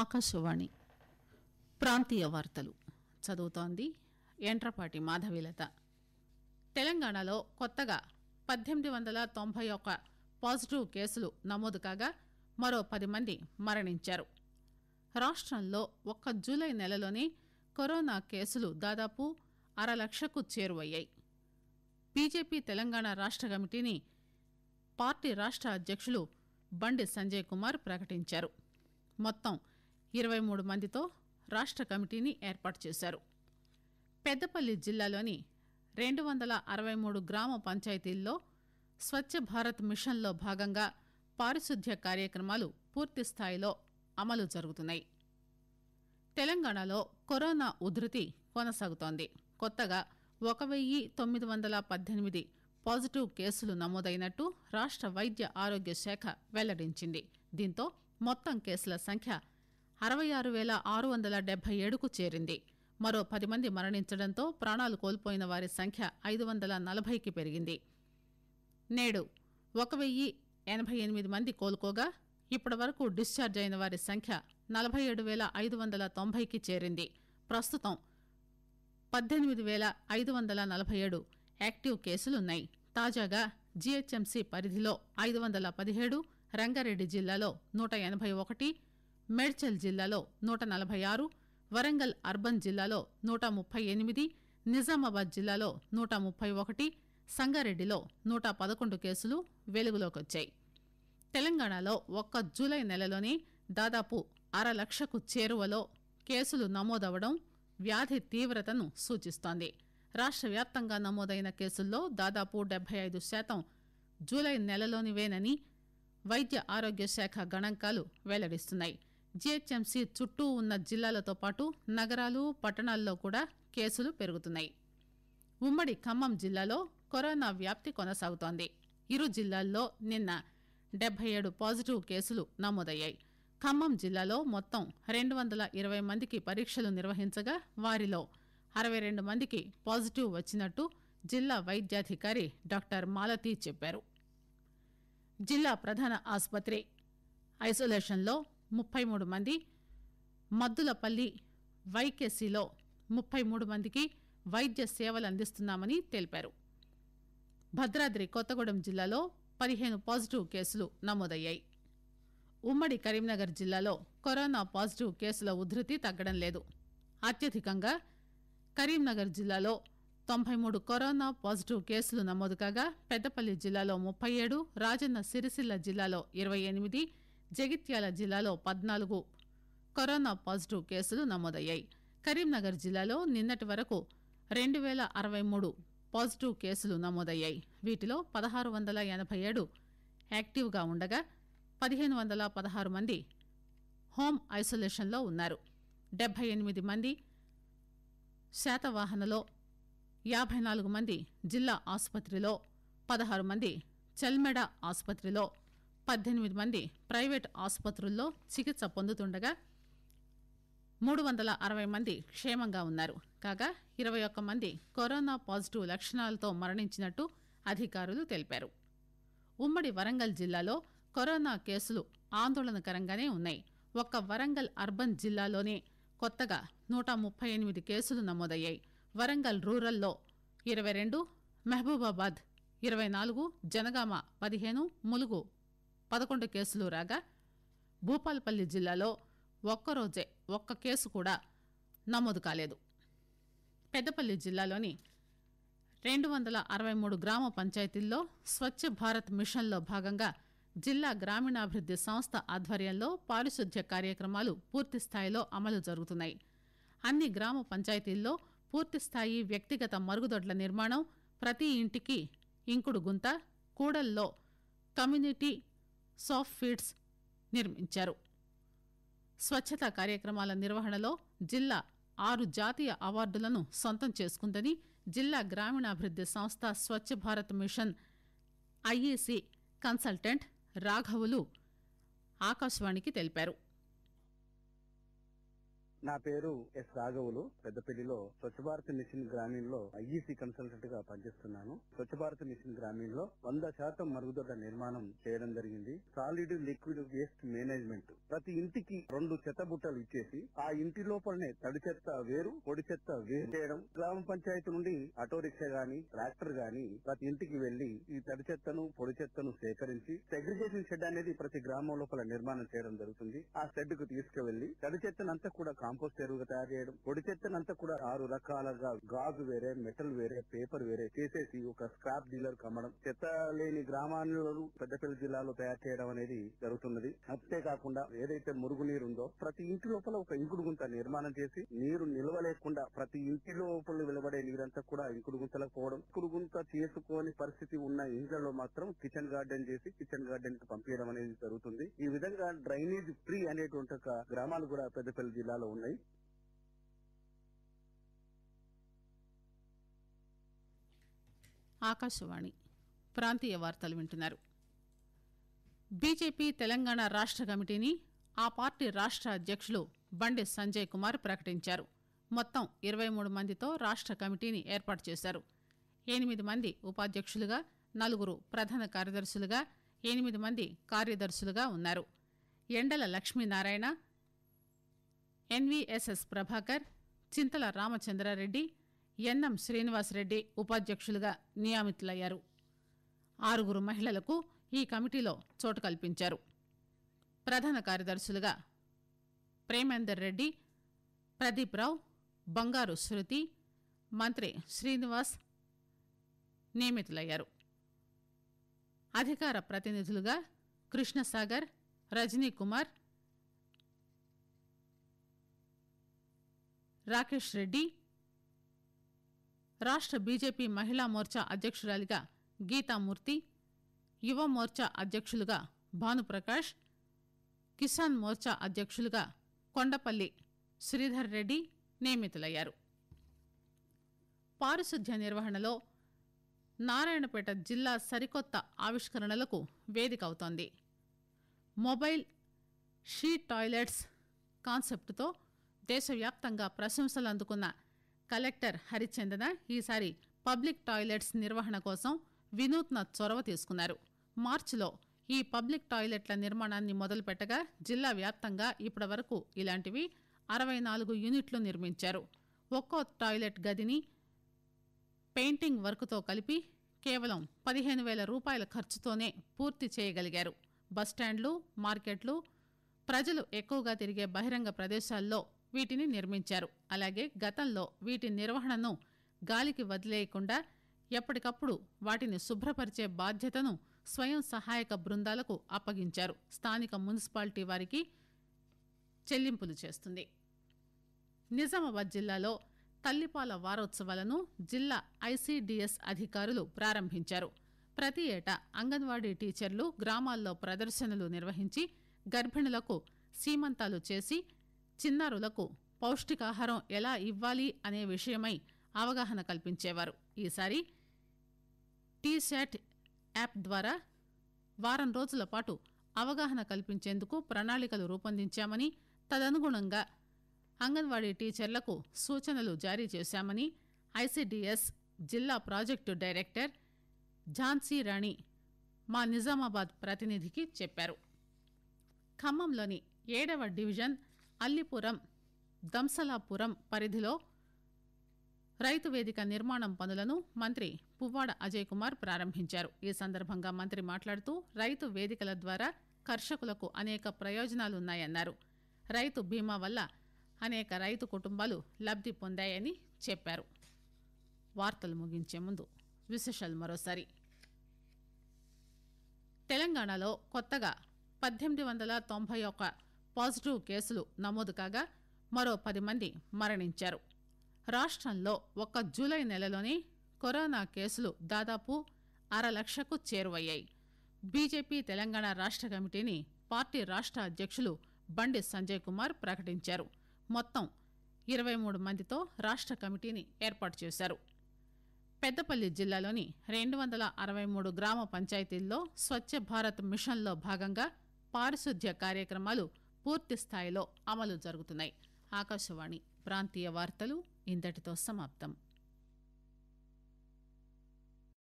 ఆకాశవాణి ప్రాంతీయ వార్తలు చదువుతోంది ఎంట్రపాటి మాధవీలత తెలంగాణలో కొత్తగా పద్దెనిమిది వందల తొంభై ఒక పాజిటివ్ కేసులు నమోదు కాగా మరో పది మంది మరణించారు రాష్ట్రంలో ఒక్క జూలై నెలలోనే కరోనా కేసులు దాదాపు అర లక్షకు చేరువయ్యాయి బీజేపీ తెలంగాణ రాష్ట కమిటీని పార్టీ రాష్ట అధ్యక్షులు బండి సంజయ్ కుమార్ ప్రకటించారు మొత్తం ఇరవై మూడు మందితో రాష్ట కమిటీని ఏర్పాటు చేశారు పెద్దపల్లి జిల్లాలోని రెండు వందల అరవై మూడు గ్రామ పంచాయతీల్లో స్వచ్ఛ భారత్ మిషన్లో భాగంగా పారిశుద్ధ్య కార్యక్రమాలు పూర్తిస్థాయిలో అమలు జరుగుతున్నాయి తెలంగాణలో కరోనా ఉధృతి కొనసాగుతోంది కొత్తగా ఒక వెయ్యి తొమ్మిది వందల పద్దెనిమిది పాజిటివ్ కేసులు నమోదైనట్టు రాష్ట వైద్య ఆరోగ్య శాఖ వెల్లడించింది దీంతో మొత్తం కేసుల సంఖ్య అరవై ఆరు పేల ఆరు వందల డెబ్బై ఏడుకు చేరింది మరో పది మంది మరణించడంతో ప్రాణాలు కోల్పోయిన వారి సంఖ్య ఐదు వందల నలభైకి పెరిగింది నేడు ఒక వెయ్యి ఎనభై ఎనిమిది మంది కోలుకోగా ఇప్పటి వరకు డిశ్చార్జ్ అయిన వారి సంఖ్య నలభై ఏడు వేల ఐదు వందల తొంభైకి చేరింది ప్రస్తుతం పద్దెనిమిది వేల ఐదు వందల నలభై ఏడు యాక్టివ్ కేసులున్నాయి తాజాగా జీహెచ్ఎంసీ పరిధిలో ఐదు వందల పదిహేడు రంగారెడ్డి జిల్లాలో నూట ఎనభై ఒకటి మేడ్చల్ జిల్లాలో నూట నలబై ఆరు వరంగల్ అర్బన్ జిల్లాలో నూట ముప్పై ఎనిమిది నిజామాబాద్ జిల్లాలో నూట ముప్పై ఒకటి సంగారెడ్డిలో నూట పదకొండు కేసులు వెలుగులోకొచ్చాయి తెలంగాణలో ఒక్క జూలై నెలలోనే దాదాపు అర లక్షకు చేరువలో కేసులు నమోదవడం వ్యాధి తీవ్రతను సూచిస్తోంది రాష్ట్ర వ్యాప్తంగా నమోదైన కేసుల్లో దాదాపు డెబ్బై ఐదు శాతం జూలై నెలలోనివేనని వైద్య ఆరోగ్య శాఖ గణాంకాలు వెల్లడిస్తున్నాయి జీహెచ్ఎంసీ చుట్టూ ఉన్న జిల్లాలతో పాటు నగరాలు పట్టణాల్లో కూడా కేసులు పెరుగుతున్నాయి ఉమ్మడి ఖమ్మం జిల్లాలో కరోనా వ్యాప్తి కొనసాగుతోంది ఇరు జిల్లాల్లో నిన్న డెబ్బై ఏడు పాజిటివ్ కేసులు నమోదయ్యాయి ఖమ్మం జిల్లాలో మొత్తం రెండు వందల ఇరవై మందికి పరీక్షలు నిర్వహించగా వారిలో అరవై రెండు మందికి పాజిటివ్ వచ్చినట్టు జిల్లా వైద్యాధికారి డాక్టర్ మాలతి చెప్పారు జిల్లా ప్రధాన ఆసుపత్రి ఐసోలేషన్లో ముప్పై మూడు మంది మద్దులపల్లి వైకేసీలో ముప్పై మూడు మందికి వైద్య సేవలు అందిస్తున్నామని తెలిపారు భద్రాద్రి కొత్తగూడెం జిల్లాలో పదిహేను పాజిటివ్ కేసులు నమోదయ్యాయి ఉమ్మడి కరీంనగర్ జిల్లాలో కరోనా పాజిటివ్ కేసుల ఉధృతి తగ్గడం లేదు అత్యధికంగా కరీంనగర్ జిల్లాలో తొంభై మూడు కరోనా పాజిటివ్ కేసులు నమోదు కాగా పెద్దపల్లి జిల్లాలో ముప్పై ఏడు రాజన్న సిరిసిల్ల జిల్లాలో ఇరవై ఎనిమిది జగిత్యాల జిల్లాలో పద్నాలుగు కరోనా పాజిటివ్ కేసులు నమోదయ్యాయి కరీంనగర్ జిల్లాలో నిన్నటి వరకు రెండు పేల అరవై మూడు పాజిటివ్ కేసులు నమోదయ్యాయి వీటిలో పదహారు వందల ఎనబై ఏడు యాక్టివ్గా ఉండగా పదిహేను వందల పదహారు మంది హోం ఐసోలేషన్లో ఉన్నారు డెబ్బై ఎనిమిది మంది శాతవాహనలో యాభై నాలుగు మంది జిల్లా ఆసుపత్రిలో పదహారు మంది చెల్మెడ ఆసుపత్రిలో పద్దెనిమిది మంది ప్రైవేట్ ఆసుపత్రుల్లో చికిత్స పొందుతుండగా మూడు వందల అరవై మంది క్షేమంగా ఉన్నారు కాగా ఇరవై ఒక్క మంది కరోనా పాజిటివ్ లక్షణాలతో మరణించినట్టు అధికారులు తెలిపారు ఉమ్మడి వరంగల్ జిల్లాలో కరోనా కేసులు ఆందోళనకరంగానే ఉన్నాయి ఒక్క వరంగల్ అర్బన్ జిల్లాలోనే కొత్తగా నూట ముప్పై ఎనిమిది కేసులు నమోదయ్యాయి వరంగల్ రూరల్లో ఇరవై రెండు మహబూబాబాద్ ఇరవై నాలుగు జనగామ పదిహేను ములుగు పదకొండు కేసులు రాగా భూపాలపల్లి జిల్లాలో ఒక్కరోజే ఒక్క కేసు కూడా నమోదు కాలేదు పెద్దపల్లి జిల్లాలోని రెండు వందల అరవై మూడు గ్రామ పంచాయతీల్లో స్వచ్ఛ భారత్ మిషన్లో భాగంగా జిల్లా గ్రామీణాభివృద్ది సంస్థ ఆధ్వర్యంలో పారిశుద్ధ్య కార్యక్రమాలు పూర్తిస్థాయిలో అమలు జరుగుతున్నాయి అన్ని గ్రామ పంచాయతీల్లో పూర్తిస్థాయి వ్యక్తిగత మరుగుదొడ్ల నిర్మాణం ప్రతి ఇంటికి ఇంకుడు గుంత కూడల్లో కమ్యూనిటీ సాఫ్ట్ ఫీడ్స్ నిర్మించారు స్వచ్చతా కార్యక్రమాల నిర్వహణలో జిల్లా ఆరు జాతీయ అవార్డులను సొంతం చేసుకుందని జిల్లా గ్రామీణాభివృద్ది సంస్థ Swachh Bharat mission IAC consultant రాఘవులు ఆకాశవాణికి తెలిపారు నా పేరు ఎస్ రాఘవులు పెద్దపల్లిలో స్వచ్ఛ భారత్ మిషన్ గ్రామీణ్ లో ఐఈసీ కన్సల్టెంట్ గా పనిచేస్తున్నాను స్వచ్ఛ భారత్ మిషన్ గ్రామీణ్ లో వంద శాతం మరుగుదొడ్డ నిర్మాణం చేయడం జరిగింది సాలిడ్ లిక్విడ్ వేస్ట్ మేనేజ్మెంట్ ప్రతి ఇంటికి రెండు చెత్త బుట్టలు ఇచ్చేసి ఆ ఇంటి లోపలనే తడి చెత్త వేరు పొడి చెత్త వేరు చేయడం గ్రామ పంచాయతీ నుండి ఆటో రిక్షా గాని ట్రాక్టర్ గాని ప్రతి ఇంటికి వెళ్లి ఈ తడి చెత్తను పొడి చెత్తను సేకరించి సెగ్రిగేషన్ షెడ్ అనేది ప్రతి గ్రామం లోపల నిర్మాణం చేయడం జరుగుతుంది ఆ షెడ్ కు తీసుకువెళ్లి తడి చెత్తనంతా కూడా కంపోస్ట్ ఎరువుగా తయారు చేయడం పొడి చెత్తనంతా కూడా ఆరు రకాలుగా గాజు వేరే మెటల్ వేరే పేపర్ వేరే చేసేసి ఒక స్క్రాప్ డీలర్ కమ్మడం చెత్త లేని గ్రామాలను పెద్దపల్లి జిల్లాలో తయారు చేయడం అనేది జరుగుతున్నది అంతేకాకుండా ఏదైతే మురుగునీరు ఉందో ప్రతి ఇంటి లోపల ఒక ఇంకుడు గుంత నిర్మాణం చేసి నీరు నిల్వ లేకుండా ప్రతి ఇంటి లోపల వెలువడే నీరంతా కూడా ఇంకుడు గుంతలకు పోవడం ఇంకుడు గుంత చేసుకోని పరిస్థితి ఉన్న ఇంట్లో మాత్రం కిచెన్ గార్డెన్ చేసి కిచెన్ గార్డెన్ కి పంపించడం అనేది జరుగుతుంది ఈ విధంగా డ్రైనేజ్ ఫ్రీ అనేటువంటి గ్రామాలు కూడా పెద్దపల్లి జిల్లాలో ఉన్నాయి ఆకాశవాణి ప్రాంతీయ వార్తలు వింటున్నారు బీజేపీ తెలంగాణ రాష్ట కమిటీని ఆ పార్టీ రాష్ట అధ్యక్షులు బండి సంజయ్ కుమార్ ప్రకటించారు మొత్తం ఇరవై మూడు మందితో రాష్ట కమిటీని ఏర్పాటు చేశారు ఎనిమిది మంది ఉపాధ్యక్షులుగా నలుగురు ప్రధాన కార్యదర్శులుగా ఎనిమిది మంది కార్యదర్శులుగా ఉన్నారు ఎండల లక్ష్మీనారాయణ ఎన్వీఎస్ఎస్ ప్రభాకర్ చింతల రామచంద్రారెడ్డి ఎన్ఎం శ్రీనివాసరెడ్డి ఉపాధ్యక్షులుగా నియామితులయ్యారు ఆరుగురు మహిళలకు ఈ కమిటీలో చోటు కల్పించారు ప్రధాన కార్యదర్శులుగా ప్రేమేందర్ రెడ్డి ప్రదీప్ రావు బంగారు శృతి మంత్రి శ్రీనివాస్ నియమితులయ్యారు అధికార ప్రతినిధులుగా కృష్ణసాగర్ రజనీకుమార్ కుమార్ రాకేష్ రెడ్డి రాష్ట బీజేపీ మహిళా మోర్చా అధ్యకురాలిగా గీతామూర్తి యువ మోర్చా అధ్యకులుగా భానుప్రకాష్ కిసాన్ మోర్చా అధ్యకులుగా కొండపల్లి శ్రీధర్ రెడ్డి నియమితులయ్యారు పారిశుధ్య నిర్వహణలో నారాయణపేట జిల్లా సరికొత్త ఆవిష్కరణలకు వేదిక అవుతోంది మొబైల్ షీ టాయిలెట్స్ కాన్సెప్ట్తో దేశవ్యాప్తంగా ప్రశంసలు అందుకున్న కలెక్టర్ హరిచందన ఈసారి పబ్లిక్ టాయిలెట్స్ నిర్వహణ కోసం వినూత్న చొరవ తీసుకున్నారు మార్చిలో ఈ పబ్లిక్ టాయిలెట్ల నిర్మాణాన్ని మొదలుపెట్టగా జిల్లా వ్యాప్తంగా ఇప్పటి వరకు ఇలాంటివి అరవై నాలుగు యూనిట్లు నిర్మించారు ఒక్కో టాయిలెట్ గదిని పెయింటింగ్ వర్క్తో కలిపి కేవలం పదిహేను వేల రూపాయల ఖర్చుతోనే పూర్తి చేయగలిగారు బస్టాండ్లు మార్కెట్లు ప్రజలు ఎక్కువగా తిరిగే బహిరంగ ప్రదేశాల్లో వీటిని నిర్మించారు అలాగే గతంలో వీటి నిర్వహణను గాలికి వదిలేయకుండా ఎప్పటికప్పుడు వాటిని శుభ్రపరిచే బాధ్యతను స్వయం సహాయక బృందాలకు అప్పగించారు స్థానిక మున్సిపాలిటీ వారికి చెల్లింపులు చేస్తుంది నిజామాబాద్ జిల్లాలో తల్లిపాల వారోత్సవాలను జిల్లా ఐసీడీఎస్ అధికారులు ప్రారంభించారు ప్రతి ఏటా అంగన్వాడీ టీచర్లు గ్రామాల్లో ప్రదర్శనలు నిర్వహించి గర్భిణులకు సీమంతాలు చేసి చిన్నారులకు పౌష్టికాహారం ఎలా ఇవ్వాలి అనే విషయమై అవగాహన కల్పించేవారు ఈసారి టీశాట్ యాప్ ద్వారా వారం రోజుల పాటు అవగాహన కల్పించేందుకు ప్రణాళికలు రూపొందించామని తదనుగుణంగా అంగన్వాడీ టీచర్లకు సూచనలు జారీ చేశామని ఐసీడీఎస్ జిల్లా ప్రాజెక్టు డైరెక్టర్ ఝాన్సీ రాణి మా నిజామాబాద్ ప్రతినిధికి చెప్పారు ఖమ్మంలోని ఏడవ డివిజన్ అల్లిపురం దంసలాపురం పరిధిలో రైతు వేదిక నిర్మాణం పనులను మంత్రి పువ్వాడ అజయ్ కుమార్ ప్రారంభించారు ఈ సందర్భంగా మంత్రి మాట్లాడుతూ రైతు వేదికల ద్వారా కర్షకులకు అనేక ప్రయోజనాలున్నాయన్నారు రైతు బీమా వల్ల అనేక రైతు కుటుంబాలు లబ్ది పొందాయని చెప్పారు వార్తలు ముగించే ముందు విశేషాలు మరోసారి తెలంగాణలో కొత్తగా పద్దెనిమిది వందల తొంభై ఒక పాజిటివ్ కేసులు నమోదు కాగా మరో పది మంది మరణించారు రాష్టంలో ఒక్క జూలై నెలలోనే కరోనా కేసులు దాదాపు అర లక్షకు చేరువయ్యాయి బీజేపీ తెలంగాణ రాష్ట కమిటీని పార్టీ రాష్ట అధ్యక్షులు బండి సంజయ్ కుమార్ ప్రకటించారు మొత్తం ఇరవై మూడు మందితో రాష్ట కమిటీని ఏర్పాటు చేశారు పెద్దపల్లి జిల్లాలోని రెండు వందల అరవై మూడు గ్రామ పంచాయతీల్లో స్వచ్ఛ భారత్ మిషన్లో భాగంగా పారిశుద్ధ్య కార్యక్రమాలు పూర్తి స్థాయిలో అమలు జరుగుతున్నాయి ఆకాశవాణి ప్రాంతీయ వార్తలు ఇంతటితో సమాప్తం